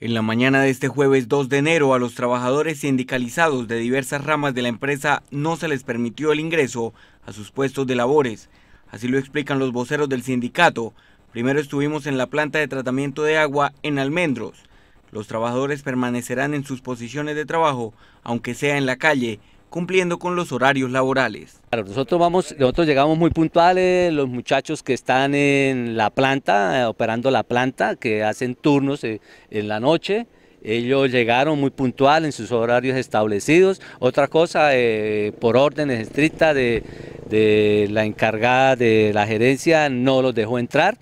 En la mañana de este jueves 2 de enero a los trabajadores sindicalizados de diversas ramas de la empresa no se les permitió el ingreso a sus puestos de labores. Así lo explican los voceros del sindicato. Primero estuvimos en la planta de tratamiento de agua en Almendros. Los trabajadores permanecerán en sus posiciones de trabajo, aunque sea en la calle, cumpliendo con los horarios laborales. nosotros, vamos, nosotros llegamos muy puntuales, los muchachos que están en la planta, eh, operando la planta, que hacen turnos eh, en la noche, ellos llegaron muy puntual en sus horarios establecidos. Otra cosa, eh, por órdenes estrictas de, la encargada de la gerencia, no los dejó entrar,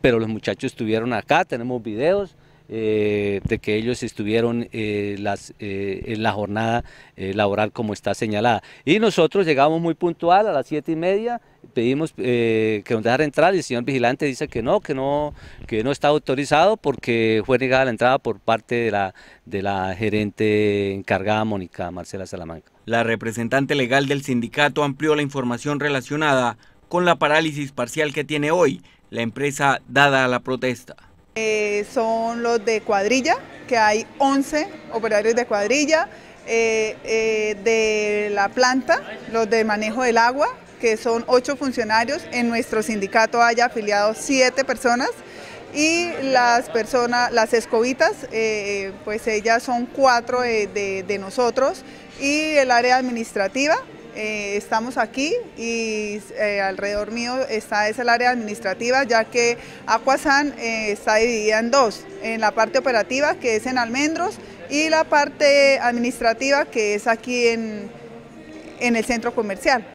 pero los muchachos estuvieron acá, tenemos videos, eh, de que ellos estuvieron eh, eh, en la jornada laboral como está señalada. Y nosotros llegamos muy puntual a las siete y media, pedimos que nos dejara entrar y el señor vigilante dice que no, que no, que no está autorizado porque fue negada la entrada por parte de la, de la gerente encargada Mónica Marcela Salamanca. La representante legal del sindicato amplió la información relacionada con la parálisis parcial que tiene hoy la empresa dada a la protesta. Eh, son los de cuadrilla, que hay 11 operarios de cuadrilla, eh, eh, de la planta, los de manejo del agua, que son 8 funcionarios, en nuestro sindicato hay afiliados 7 personas, y las personas, las escobitas, pues ellas son 4 de nosotros, y el área administrativa, eh, estamos aquí y eh, alrededor mío está es el área administrativa, ya que Aquasan eh, está dividida en dos, en la parte operativa que es en Almendros y la parte administrativa que es aquí en el centro comercial.